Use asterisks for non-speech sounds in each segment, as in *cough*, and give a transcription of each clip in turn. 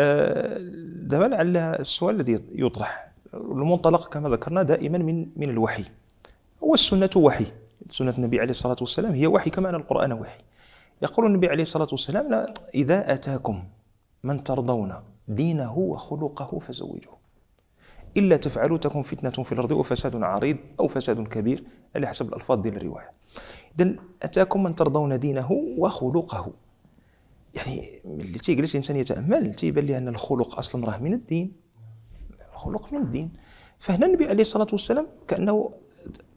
آه، دابا على السؤال الذي يطرح المنطلق كما ذكرنا دائما من من الوحي والسنة وحي سنة النبي عليه الصلاة والسلام هي وحي كما أن القرآن وحي يقول النبي عليه الصلاة والسلام لا إذا أتاكم من ترضون دينه وخلقه فزوجوه إلا تفعلوا تكون فتنة في الأرض وفساد عريض أو فساد كبير على حسب الألفاظ ديال الرواية إذا أتاكم من ترضون دينه وخلقه يعني ملي تيجلس الانسان يتامل تيبان لي ان الخلق اصلا راه من الدين الخلق من الدين فهنا النبي عليه الصلاه والسلام كانه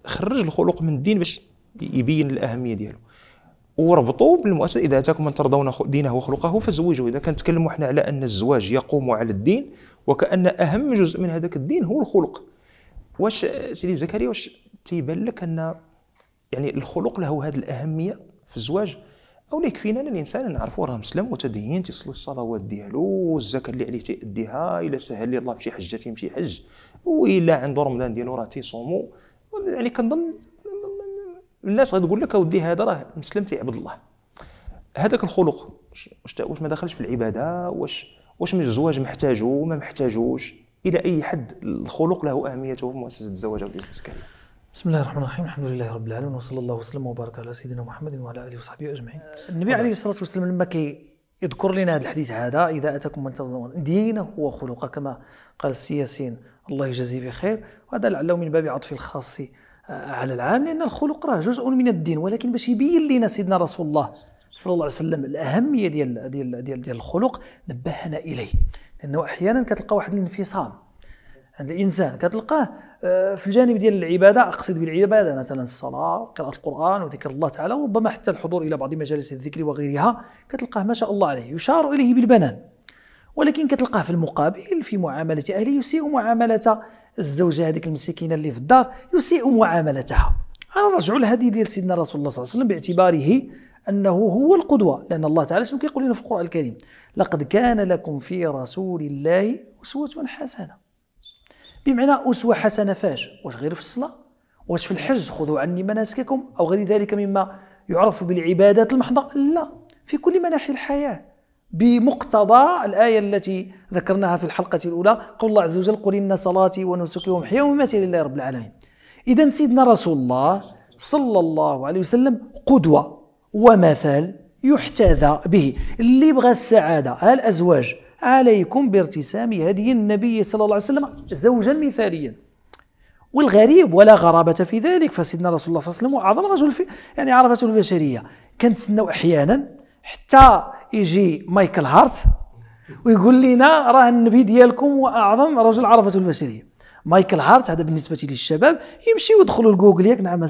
خرج الخلق من الدين باش يبين الاهميه ديالو وربطوا بالمؤسسه اذا اتاكم من ترضون دينه وخلقه فزوجوا اذا كنتكلموا حنا على ان الزواج يقوم على الدين وكان اهم جزء من هذاك الدين هو الخلق واش سيدي زكريا واش تيبان لك ان يعني الخلق له هذه الاهميه في الزواج او ليك يكفينا انا الانسان نعرفوا راه مسلم متدين تيصلي الصلوات ديالو والزكاه اللي عليه تيأديها الا سهل لي الله بشي حجه تيمشي حج والا عنده رمضان ديالو راه تيصومو يعني كنظن الناس غتقول لك اودي هذا راه مسلم تيعبد الله هذاك الخلق واش واش ما دخلش في العباده واش واش من الزواج محتاجو ما محتاجوش الى اي حد الخلق له اهميته في مؤسسه الزواج او الاسكان بسم الله الرحمن الرحيم الحمد لله رب العالمين وصلى الله وسلم وبارك على سيدنا محمد وعلى اله وصحبه اجمعين النبي عليه الصلاه والسلام لما كي يذكر لنا هذا الحديث هذا اذا اتاكم من تظنون دينه وخلقه كما قال السياسيين الله يجازيه بخير وهذا لعله من باب عطف الخاص آه، على العام لان الخلق راه جزء من الدين ولكن باش يبين لنا سيدنا رسول الله صلى الله عليه وسلم الاهميه ديال ديال ديال, ديال الخلق نبهنا اليه لانه احيانا كتلقى واحد الانفصام عند الانسان كتلقاه آه، في الجانب ديال العباده اقصد بالعباده مثلا الصلاه قراءه القران وذكر الله تعالى وربما حتى الحضور الى بعض مجالس الذكر وغيرها كتلقاه ما شاء الله عليه يشار اليه بالبنان ولكن كتلقاه في المقابل في معامله اهله يسيء معامله الزوجه هذيك المسكينه اللي في الدار يسيء معاملتها انا نرجع لهذه ديال سيدنا رسول الله صلى الله عليه وسلم باعتباره انه هو القدوه لان الله تعالى شنو كيقول لنا في القران الكريم لقد كان لكم في رسول الله اسوه حسنه بمعنى اسوه حسنه فاش واش غير في الصلاه واش في الحج خذوا عني مناسككم او غير ذلك مما يعرف بالعبادات المحضه لا في كل مناحي الحياه بمقتضى الآية التي ذكرناها في الحلقة الأولى قول الله عز وجل قل إن صلاتي ونسكي ومحيا ومماتي لله رب العالمين إذا سيدنا رسول الله صلى الله عليه وسلم قدوة ومثل يحتذى به اللي بغى السعادة الأزواج عليكم بارتسام هدي النبي صلى الله عليه وسلم زوجا مثاليا والغريب ولا غرابة في ذلك فسيدنا رسول الله صلى الله عليه وسلم أعظم رجل في يعني عرفته البشرية كنتسناو أحيانا حتى يجي مايكل هارت ويقول لنا راه النبي ديالكم وأعظم رجل عرفته البشرية مايكل هارت هذا بالنسبة للشباب يمشي ويدخلوا لجوجل ياك نعم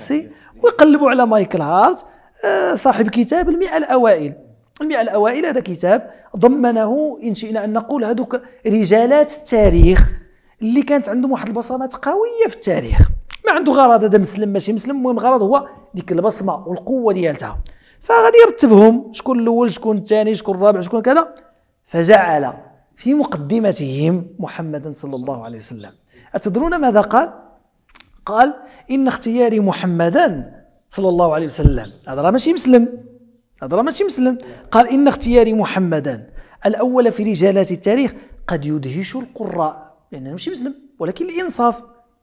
ويقلبوا على مايكل هارت آه، صاحب كتاب المئة الأوائل المئة الأوائل هذا كتاب ضمنه إن شئنا أن نقول هذوك رجالات التاريخ اللي كانت عندهم واحد البصمات قوية في التاريخ ما عنده غرض هذا مسلم ماشي مسلم المهم الغرض هو ديك البصمة والقوة ديالتها فغادي يرتبهم شكون الأول شكون الثاني شكون الرابع شكون كذا فجعل في مقدمتهم محمدا صلى الله عليه وسلم أتدرون ماذا قال؟ قال إن اختياري محمدا صلى الله عليه وسلم هذا راه ماشي مسلم هذا ماشي مسلم قال إن اختياري محمدا الأول في رجالات التاريخ قد يدهش القراء لأنه يعني ماشي مسلم ولكن الإنصاف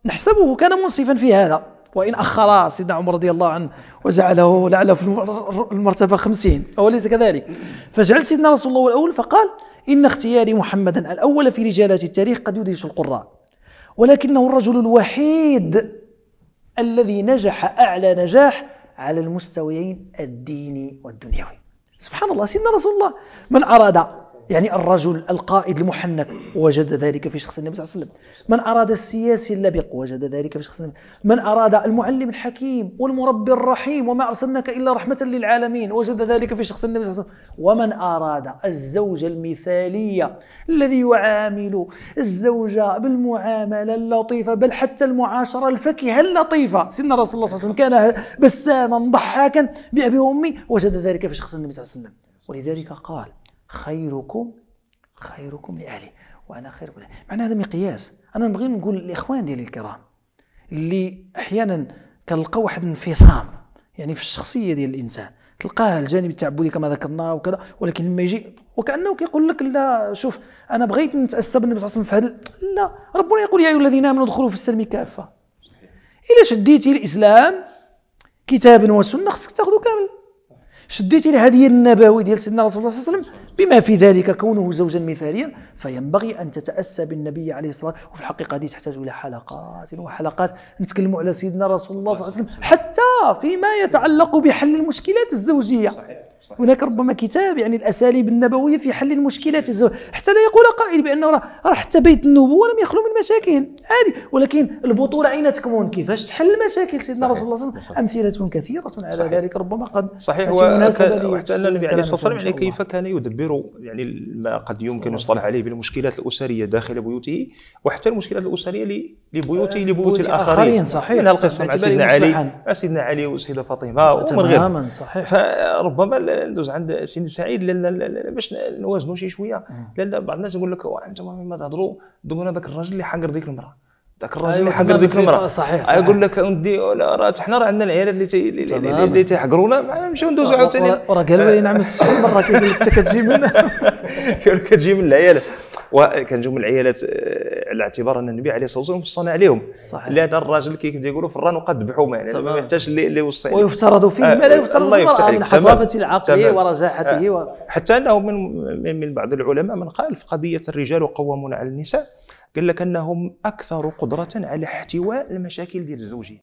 نحسبه كان منصفا في هذا وإن أخر سيدنا عمر رضي الله عنه وجعله لعله في المرتبة خمسين ليس كذلك فجعل سيدنا رسول الله الأول فقال إن اختياري محمدا الأول في رجالات التاريخ قد يدهش القراء ولكنه الرجل الوحيد الذي نجح أعلى نجاح على المستويين الديني والدنيوي سبحان الله سيدنا رسول الله من أراد يعني الرجل القائد المحنك وجد ذلك في شخص النبي صلى الله عليه وسلم من أراد السياسي اللبق وجد ذلك في شخص النبي من أراد المعلم الحكيم والمربي الرحيم وما أرسلناك إلا رحمة للعالمين وجد ذلك في شخص النبي صلى الله عليه وسلم ومن أراد الزوجة المثالية الذي يعامل الزوجة بالمعاملة اللطيفة بل حتى المعاشرة الفكهة اللطيفة سيدنا رسول الله صلى الله عليه وسلم كان بساما ضحاكا بأبي وأمي وجد ذلك في شخص النبي صلى الله عليه وسلم ولذلك قال خيركم خيركم لأهله وأنا خيركم لأهله معنى هذا مقياس أنا نبغي نقول لإخوان ديالي الكرام اللي أحيانا كنلقى واحد الانفصام يعني في الشخصية ديال الإنسان تلقاه الجانب التعبدي كما ذكرنا وكذا ولكن لما يجي وكانه كيقول لك لا شوف انا بغيت نتاسى بالنبي صلى الله عليه وسلم في لا ربنا يقول يا ايها الذين امنوا ادخلوا في السلم كافه الا شديتي الاسلام كتابا وسنه خصك تاخذه كامل شديتي الهدي النبوي ديال سيدنا رسول الله صلى الله عليه وسلم بما في ذلك كونه زوجا مثاليا فينبغي ان تتاسى بالنبي عليه الصلاه والسلام وفي الحقيقه هذه تحتاج الى حلقات وحلقات نتكلموا على سيدنا رسول الله صلى الله عليه وسلم حتى فيما يتعلق بحل المشكلات الزوجيه صحيح. صحيح. هناك ربما كتاب يعني الاساليب النبويه في حل المشكلات الزواج حتى لا يقول قائل بان راه حتى بيت النبوه لم يخلو من مشاكل عادي ولكن البطوله اين تكمن كيفاش تحل المشاكل سيدنا صحيح. رسول الله صلى الله عليه وسلم امثله كثيره على ذلك ربما قد صحيح وحتى ان النبي عليه الصلاه والسلام يعني كيف كان يدبر يعني ما قد يمكن يصطلح عليه بالمشكلات الاسريه داخل بيوته وحتى المشكلات الاسريه لبيوته آه، لبيوت الاخرين صحيح منها القصه مع سيدنا علي مع سيدنا علي وسيده فاطمه ومن غيرهم صحيح فربما ندوز عند سيدي سعيد لا باش نوازنوا شي شويه لا بعض الناس يقول لك انت ما تهضروا دوك هذاك الراجل اللي حقر ديك المراه ذاك الراجل اللي حقر ديك أيوة، المراه صحيح آه، صحيح يقول لك ودي راه حنا راه عندنا العيالات اللي تي اللي تيحقرونا نمشيو ندوزو عاوتاني راه قالوا لي نعم مره كيقول لك انت كتجي من *laughs* كتجي من العيالات وكنجيو من العيالات آه، على اعتبار ان النبي عليه الصلاه والسلام وصانا عليهم صحيح لان الراجل كي يقولوا فران وقد ذبحوا يعني ما يحتاج اللي يوصي ويفترض فيه آه، ما لا يفترض في من حصافه العقل ورجاحته آه، و... حتى انه من من بعض العلماء من قال في قضيه الرجال قوامون على النساء قال لك انهم اكثر قدره على احتواء المشاكل ديال الزوجيه